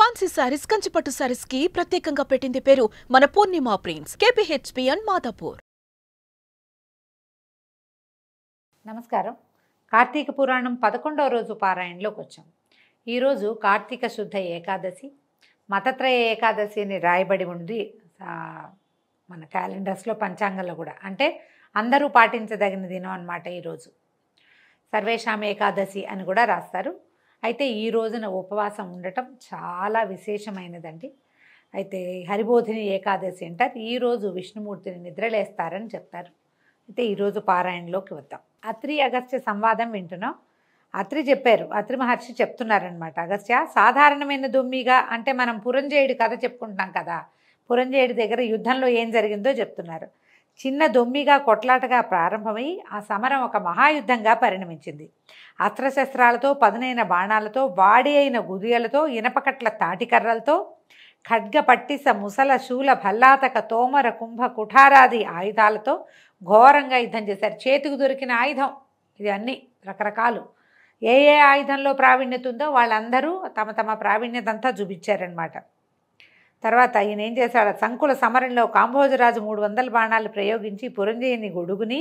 fancy saris కంచిపట్టు శారీస్ కి ప్రత్యేకంగా పెట్టింది పేరు మన Purnima prince KPHP and Madhapur నమస్కారం కార్తీక పురాణం పదకొండవ రోజు పారాయణలోకి వచ్చాం ఈరోజు కార్తీక శుద్ధ ఏకాదశి మతత్రయ ఏకాదశి అని రాయబడి ఉంది మన క్యాలెండర్స్లో పంచాంగంలో కూడా అంటే అందరూ పాటించదగిన దినం అనమాట ఈరోజు సర్వేషాం ఏకాదశి అని కూడా రాస్తారు అయితే ఈ రోజున ఉపవాసం ఉండటం చాలా విశేషమైనదండి అయితే హరిబోధిని ఏకాదశి అంటారు ఈరోజు విష్ణుమూర్తిని నిద్రలేస్తారని చెప్తారు అయితే ఈరోజు పారాయణలోకి వద్దాం అత్రి అగస్త్య సంవాదం వింటున్నాం అత్రి చెప్పారు అత్రి మహర్షి చెప్తున్నారనమాట అగస్త్య సాధారణమైన దుమ్మిగా అంటే మనం పురంజేయుడి కథ చెప్పుకుంటున్నాం కదా పురంజేయుడి దగ్గర యుద్ధంలో ఏం జరిగిందో చెప్తున్నారు చిన్న దొమ్మిగా కొట్లాటగా ప్రారంభమై ఆ సమరం ఒక మహాయుద్ధంగా పరిణమించింది అస్త్రశస్త్రాలతో పదునైన బాణాలతో వాడి అయిన గుదియలతో ఇనపకట్ల తాటికర్రలతో ఖడ్గ పట్టిస ముసల శూల భల్లాతక తోమర కుంభ కుఠారాది ఆయుధాలతో ఘోరంగా యుద్ధం చేశారు చేతికి దొరికిన ఆయుధం ఇది అన్ని రకరకాలు ఏ ఏ ఆయుధంలో ప్రావీణ్యత ఉందో వాళ్ళందరూ తమ తమ ప్రావీణ్యతంతా చూపించారనమాట తర్వాత ఈయన ఏం చేశాడు సంకుల సమరంలో కాంభోజరాజు మూడు వందల బాణాలు ప్రయోగించి పురంజయుని గొడుగుని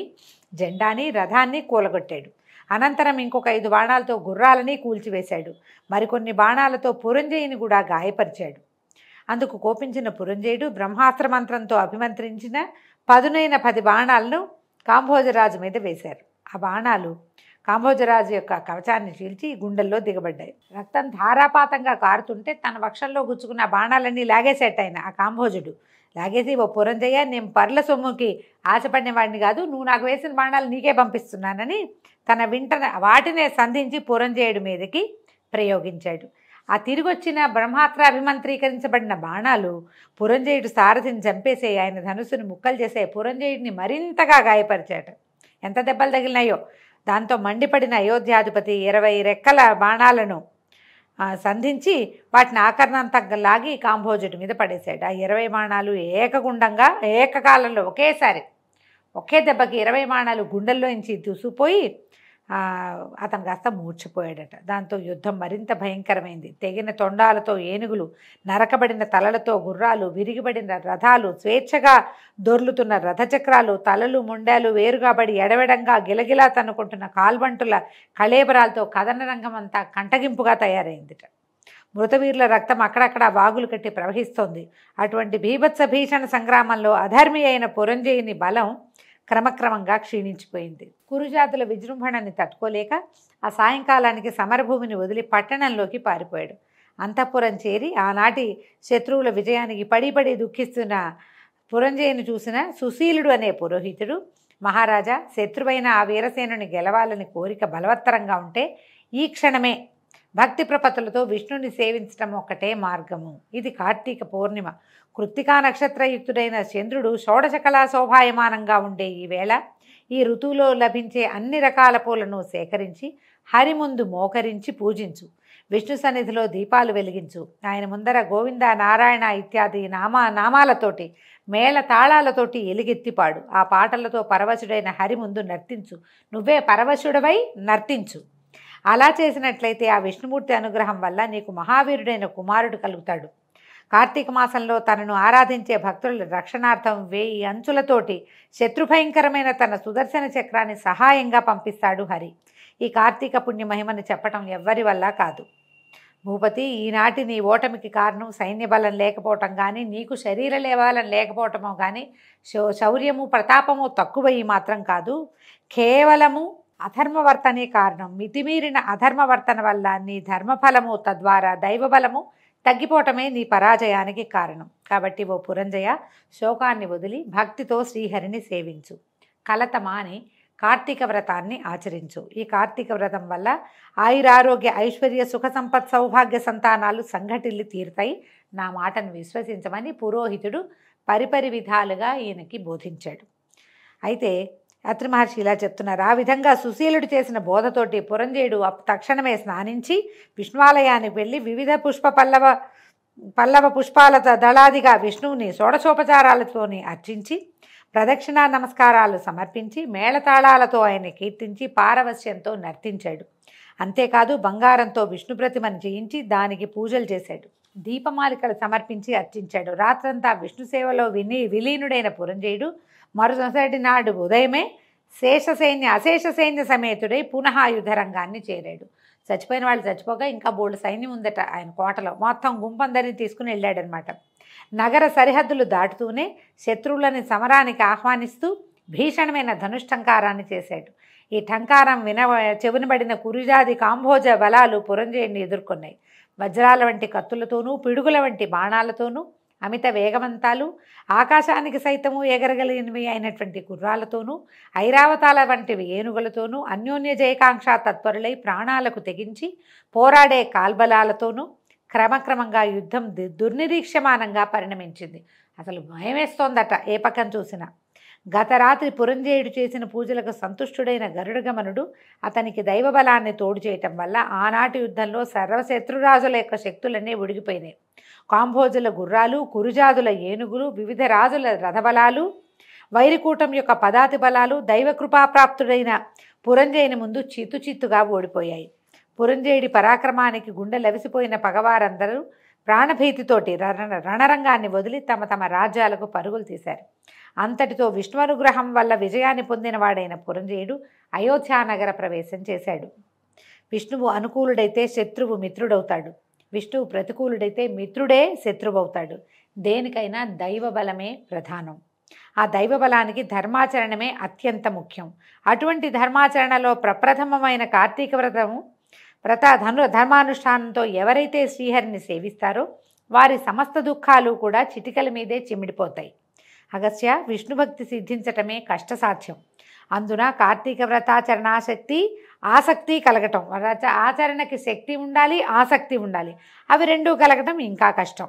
జెండాని రథాన్ని కూలగొట్టాడు అనంతరం ఇంకొక ఐదు బాణాలతో గుర్రాలని కూల్చివేశాడు మరికొన్ని బాణాలతో పురంజయుని కూడా గాయపరిచాడు అందుకు కోపించిన పురంజయుడు బ్రహ్మాస్త్ర మంత్రంతో అభిమంత్రించిన పదునైన పది బాణాలను కాంభోజరాజు మీద వేశారు ఆ బాణాలు కాంబోజరాజు యొక్క కవచాన్ని చీల్చి గుండెల్లో దిగబడ్డాయి రక్తం ధారాపాతంగా కారుతుంటే తన వక్షంలో గుచ్చుకున్న బాణాలన్నీ లాగేసేట ఆయన ఆ కాంబోజుడు లాగేసి ఓ పురంజయ్య నేను పర్ల సొమ్ముకి ఆశపడిన వాడిని కాదు నువ్వు నాకు వేసిన బాణాలు నీకే పంపిస్తున్నానని తన వింట వాటినే సంధించి పురంజయుడి మీదకి ప్రయోగించాడు ఆ తిరిగొచ్చిన బ్రహ్మాత్ర అభిమంత్రీకరించబడిన బాణాలు పురంజయుడు సారథిని చంపేసే ఆయన ధనుసును ముక్కలు చేసే పురంజయుడిని మరింతగా గాయపరిచాడు ఎంత దెబ్బలు తగిలినాయో దాంతో మండిపడిన అయోధ్యాధిపతి ఇరవై రెక్కల బాణాలను సంధించి వాటిని ఆకరణంతంగా లాగి కాంభోజుడి మీద పడేశాడు ఆ ఇరవై బాణాలు ఏకగుండంగా ఏకకాలంలో ఒకేసారి ఒకే దెబ్బకి ఇరవై బాణాలు గుండెల్లో నుంచి అతను కాస్త మూర్చిపోయాడట దాంతో యుద్ధం మరింత భయంకరమైంది తెగిన తొండాలతో ఏనుగులు నరకబడిన తలలతో గుర్రాలు విరిగిబడిన రథాలు స్వేచ్ఛగా దొర్లుతున్న రథచక్రాలు తలలు ముండాలు వేరుగా పడి ఎడవెడంగా గిలగిలా తన్నుకుంటున్న కాల్బంటుల కళేబరాలతో కథన రంగం అంతా కంటగింపుగా తయారైందిట మృతవీరుల రక్తం అక్కడక్కడ వాగులు కట్టి ప్రవహిస్తోంది అటువంటి భీభత్స భీషణ సంగ్రామంలో అధర్మి అయిన పురంజయుని బలం క్రమక్రమంగా క్షీణించిపోయింది కురుజాతుల విజృంభణని తట్టుకోలేక ఆ సాయంకాలానికి సమరభూమిని వదిలి పట్టణంలోకి పారిపోయాడు అంతఃపురం చేరి ఆనాటి శత్రువుల విజయానికి పడిపడి దుఃఖిస్తున్న పురంజయుని చూసిన సుశీలుడు అనే పురోహితుడు మహారాజా శత్రువైన ఆ వీరసేనుని గెలవాలని కోరిక బలవత్తరంగా ఉంటే ఈ క్షణమే భక్తి ప్రపతులతో విష్ణుని సేవించడం ఒక్కటే మార్గము ఇది కార్తీక పూర్ణిమ కృత్తికా నక్షత్రయుక్తుడైన చంద్రుడు కళా శోభాయమానంగా ఉండే ఈ వేళ ఈ ఋతువులో లభించే అన్ని రకాల పూలను సేకరించి హరి ముందు మోకరించి పూజించు విష్ణు సన్నిధిలో దీపాలు వెలిగించు ఆయన ముందర గోవింద నారాయణ ఇత్యాది నామా నామాలతోటి మేళ తాళాలతోటి ఎలుగెత్తిపాడు ఆ పాటలతో పరవశుడైన హరి ముందు నర్తించు నువ్వే పరవశుడవై నర్తించు అలా చేసినట్లయితే ఆ విష్ణుమూర్తి అనుగ్రహం వల్ల నీకు మహావీరుడైన కుమారుడు కలుగుతాడు కార్తీక మాసంలో తనను ఆరాధించే భక్తుల రక్షణార్థం వేయి అంచులతోటి శత్రుభయంకరమైన తన సుదర్శన చక్రాన్ని సహాయంగా పంపిస్తాడు హరి ఈ కార్తీక పుణ్య మహిమను చెప్పటం ఎవ్వరి వల్ల కాదు భూపతి ఈనాటి నీ ఓటమికి కారణం సైన్య బలం లేకపోవటం కానీ నీకు శరీర లేవాలం లేకపోవటమో కానీ శౌర్యము ప్రతాపము తక్కువ ఈ మాత్రం కాదు కేవలము అధర్మవర్తనే కారణం మితిమీరిన అధర్మవర్తన వల్ల నీ ధర్మఫలము తద్వారా దైవబలము తగ్గిపోవటమే నీ పరాజయానికి కారణం కాబట్టి ఓ పురంజయ శోకాన్ని వదిలి భక్తితో శ్రీహరిని సేవించు కలతమాని కార్తీక వ్రతాన్ని ఆచరించు ఈ కార్తీక వ్రతం వల్ల ఆయురారోగ్య ఐశ్వర్య సుఖ సంపత్ సౌభాగ్య సంతానాలు సంఘటిల్లి తీరుతాయి నా మాటను విశ్వసించమని పురోహితుడు పరిపరి విధాలుగా ఈయనకి బోధించాడు అయితే అత్రి మహర్షి ఇలా చెప్తున్నారు ఆ విధంగా సుశీలుడు చేసిన బోధతోటి పురంజేయుడు తక్షణమే స్నానించి విష్ణువాలయానికి వెళ్ళి వివిధ పుష్ప పల్లవ పల్లవ పుష్పాల దళాదిగా విష్ణువుని షోడశోపచారాలతోని అర్చించి ప్రదక్షిణా నమస్కారాలు సమర్పించి మేళతాళాలతో ఆయన కీర్తించి పారవశ్యంతో నర్తించాడు అంతేకాదు బంగారంతో విష్ణు ప్రతిమను చేయించి దానికి పూజలు చేశాడు దీపమాలికలు సమర్పించి అర్చించాడు రాత్రంతా విష్ణు సేవలో విని విలీనుడైన పురంజయుడు మరు నాడు ఉదయమే శేష సైన్య అశేష సైన్య సమేతుడై పునః రంగాన్ని చేరాడు చచ్చిపోయిన వాళ్ళు చచ్చిపోగా ఇంకా బోల్డ్ సైన్యం ఉందట ఆయన కోటలో మొత్తం గుంపందరిని తీసుకుని వెళ్ళాడనమాట నగర సరిహద్దులు దాటుతూనే శత్రువులని సమరానికి ఆహ్వానిస్తూ భీషణమైన ధనుష్ఠంకారాన్ని చేశాడు ఈ టంకారం విన చెవినబడిన కురిజాది కాంభోజ బలాలు పురంజయుని ఎదుర్కొన్నాయి వజ్రాల వంటి కత్తులతోనూ పిడుగుల వంటి బాణాలతోనూ అమిత వేగవంతాలు ఆకాశానికి సైతము ఎగరగలిగినవి అయినటువంటి గుర్రాలతోనూ ఐరావతాల వంటివి ఏనుగులతోనూ అన్యోన్య జయకాంక్ష తత్పరులై ప్రాణాలకు తెగించి పోరాడే కాల్బలాలతోనూ క్రమక్రమంగా యుద్ధం దుర్నిరీక్షమానంగా పరిణమించింది అసలు భయం వేస్తోందట ఏ పక్కన చూసినా గత రాత్రి పురంజేయుడు చేసిన పూజలకు సంతుష్టుడైన గరుడగమనుడు అతనికి దైవబలాన్ని తోడు చేయటం వల్ల ఆనాటి యుద్ధంలో సర్వశత్రురాజుల యొక్క శక్తులన్నీ ఉడిగిపోయినాయి కాంభోజుల గుర్రాలు కురుజాదుల ఏనుగులు వివిధ రాజుల రథబలాలు వైరికూటం యొక్క పదాతి బలాలు దైవకృపాప్రాప్తుడైన పురంజయుని ముందు చిత్తుచిత్తుగా ఓడిపోయాయి పురంజయుడి పరాక్రమానికి గుండె లవిసిపోయిన పగవారందరూ ప్రాణభీతితోటి రణరంగాన్ని వదిలి తమ తమ రాజ్యాలకు పరుగులు తీశారు అంతటితో అనుగ్రహం వల్ల విజయాన్ని పొందినవాడైన పురంజయుడు అయోధ్యానగర ప్రవేశం చేశాడు విష్ణువు అనుకూలుడైతే శత్రువు మిత్రుడవుతాడు విష్ణువు ప్రతికూలుడైతే మిత్రుడే శత్రువవుతాడు దేనికైనా దైవ బలమే ప్రధానం ఆ దైవ బలానికి ధర్మాచరణమే అత్యంత ముఖ్యం అటువంటి ధర్మాచరణలో ప్రప్రథమమైన కార్తీక వ్రతము వ్రత ధను ధర్మానుష్ఠానంతో ఎవరైతే శ్రీహరిని సేవిస్తారో వారి సమస్త దుఃఖాలు కూడా చిటికల మీదే చిమ్మిడిపోతాయి అగస్య విష్ణు భక్తి సిద్ధించటమే సాధ్యం అందున కార్తీక వ్రతాచరణాశక్తి ఆసక్తి కలగటం వ్రత ఆచరణకి శక్తి ఉండాలి ఆసక్తి ఉండాలి అవి రెండూ కలగటం ఇంకా కష్టం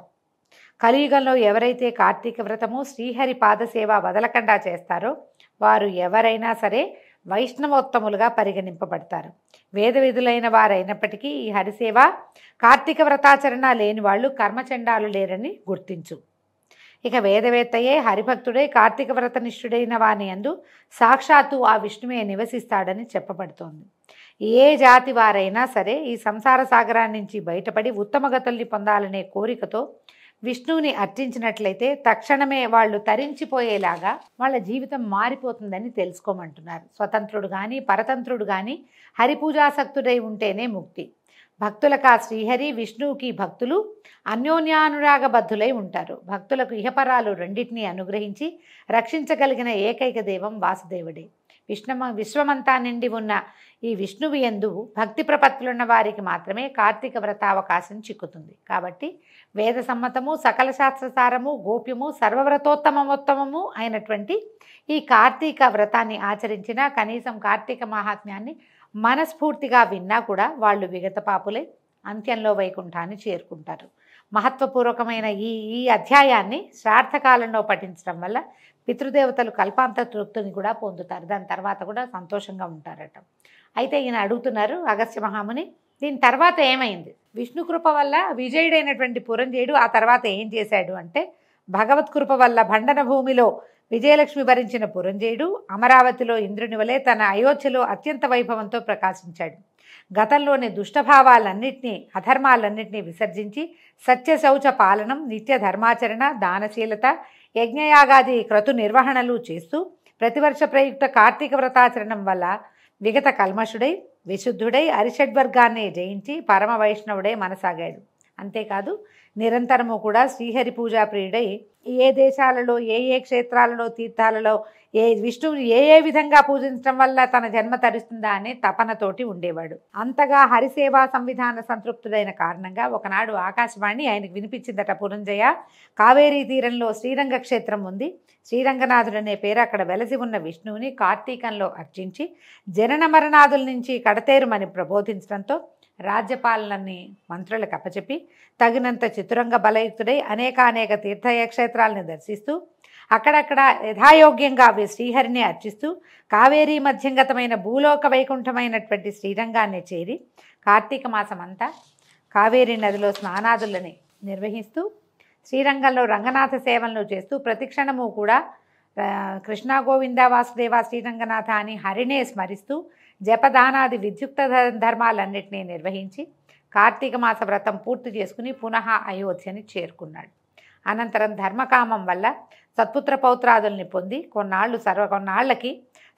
కలియుగంలో ఎవరైతే కార్తీక వ్రతము శ్రీహరి పాదసేవ వదలకుండా చేస్తారో వారు ఎవరైనా సరే వైష్ణవోత్తములుగా పరిగణింపబడతారు వేద విధులైన వారైనప్పటికీ ఈ హరిసేవ కార్తీక వ్రతాచరణ లేని వాళ్ళు కర్మచండాలు లేరని గుర్తించు ఇక వేదవేత్తయే హరిభక్తుడే కార్తీక వ్రతనిష్ఠుడైన వాని అందు సాక్షాత్తు ఆ విష్ణువే నివసిస్తాడని చెప్పబడుతోంది ఏ జాతి వారైనా సరే ఈ సంసార సాగరాన్ని నుంచి బయటపడి ఉత్తమగతుల్ని పొందాలనే కోరికతో విష్ణువుని అర్చించినట్లయితే తక్షణమే వాళ్ళు తరించిపోయేలాగా వాళ్ళ జీవితం మారిపోతుందని తెలుసుకోమంటున్నారు స్వతంత్రుడు కానీ పరతంత్రుడు కానీ హరిపూజాసక్తుడై ఉంటేనే ముక్తి భక్తులక శ్రీహరి విష్ణువుకి భక్తులు అన్యోన్యానురాగ బద్ధులై ఉంటారు భక్తులకు ఇహపరాలు రెండింటినీ అనుగ్రహించి రక్షించగలిగిన ఏకైక దేవం వాసుదేవుడే విష్ణు విశ్వమంతా నిండి ఉన్న ఈ విష్ణువు ఎందు భక్తి ప్రపత్తులున్న వారికి మాత్రమే కార్తీక అవకాశం చిక్కుతుంది కాబట్టి వేద సమ్మతము సకల శాస్త్రసారము గోప్యము సర్వవ్రతోత్తమోత్తమము అయినటువంటి ఈ కార్తీక వ్రతాన్ని ఆచరించిన కనీసం కార్తీక మహాత్మ్యాన్ని మనస్ఫూర్తిగా విన్నా కూడా వాళ్ళు విగతపాపులే అంత్యంలో వైకుంఠాన్ని చేరుకుంటారు మహత్వపూర్వకమైన ఈ ఈ అధ్యాయాన్ని శ్రార్థకాలంలో పఠించడం వల్ల పితృదేవతలు కల్పాంత తృప్తిని కూడా పొందుతారు దాని తర్వాత కూడా సంతోషంగా ఉంటారట అయితే ఈయన అడుగుతున్నారు అగస్త్య మహాముని దీని తర్వాత ఏమైంది విష్ణు కృప వల్ల విజయుడైనటువంటి పురంజయుడు ఆ తర్వాత ఏం చేశాడు అంటే భగవత్ కృప వల్ల భండన భూమిలో విజయలక్ష్మి భరించిన పురంజయుడు అమరావతిలో ఇంద్రుని వలె తన అయోధ్యలో అత్యంత వైభవంతో ప్రకాశించాడు గతంలోని దుష్టభావాలన్నింటినీ అధర్మాలన్నింటినీ విసర్జించి సత్యశౌచ పాలనం నిత్య ధర్మాచరణ దానశీలత యజ్ఞయాగాది క్రతు నిర్వహణలు చేస్తూ ప్రతివర్ష ప్రయుక్త కార్తీక వ్రతాచరణం వల్ల విగత కల్మషుడై విశుద్ధుడై అరిషడ్వర్గాన్ని జయించి పరమ వైష్ణవుడై మనసాగాడు అంతేకాదు నిరంతరము కూడా శ్రీహరి పూజా ప్రియుడై ఏ దేశాలలో ఏ ఏ క్షేత్రాలలో తీర్థాలలో ఏ విష్ణువుని ఏ ఏ విధంగా పూజించడం వల్ల తన జన్మ తరుస్తుందా అనే తపనతోటి ఉండేవాడు అంతగా హరిసేవా సంవిధాన సంతృప్తుడైన కారణంగా ఒకనాడు ఆకాశవాణి ఆయనకు వినిపించిందట పురంజయ కావేరీ తీరంలో శ్రీరంగ క్షేత్రం ఉంది అనే పేరు అక్కడ వెలసి ఉన్న విష్ణువుని కార్తీకంలో అర్చించి జనన మరణాదుల నుంచి కడతేరుమని ప్రబోధించడంతో రాజ్యపాలనని మంత్రులకు అప్పచెప్పి తగినంత చితురంగ బలయుక్తుడై అనేకానేక తీర్థయక్షేత్రాలను దర్శిస్తూ అక్కడక్కడ యథాయోగ్యంగా అవి శ్రీహరిని అర్చిస్తూ కావేరీ మధ్యంగతమైన భూలోక వైకుంఠమైనటువంటి శ్రీరంగాన్ని చేరి కార్తీక మాసం అంతా కావేరీ నదిలో స్నానాదులని నిర్వహిస్తూ శ్రీరంగంలో రంగనాథ సేవలను చేస్తూ ప్రతిక్షణము కూడా కృష్ణా గోవింద వాసుదేవ శ్రీరంగనాథ అని హరినే స్మరిస్తూ జపదానాది విద్యుక్త ధర్మాలన్నింటినీ నిర్వహించి కార్తీక మాస వ్రతం పూర్తి చేసుకుని పునః అయోధ్యని చేరుకున్నాడు అనంతరం ధర్మకామం వల్ల సత్పుత్ర పౌత్రాదుల్ని పొంది కొన్నాళ్ళు సర్వ కొన్నాళ్లకి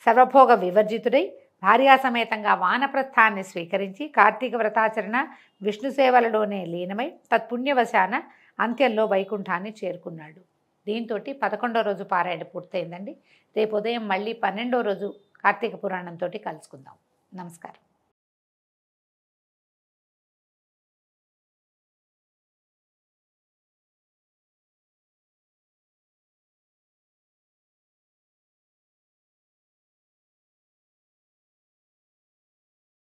సర్వభోగ వివర్జితుడై భార్యాసమేతంగా వానప్రస్థాన్ని స్వీకరించి కార్తీక వ్రతాచరణ విష్ణు సేవలలోనే లీనమై తత్పుణ్యవశాన అంత్యంలో వైకుంఠాన్ని చేరుకున్నాడు దీంతో పదకొండో రోజు పారాయణ పూర్తయిందండి రేపు ఉదయం మళ్ళీ పన్నెండో రోజు కార్తీక పురాణంతో కలుసుకుందాం నమస్కారం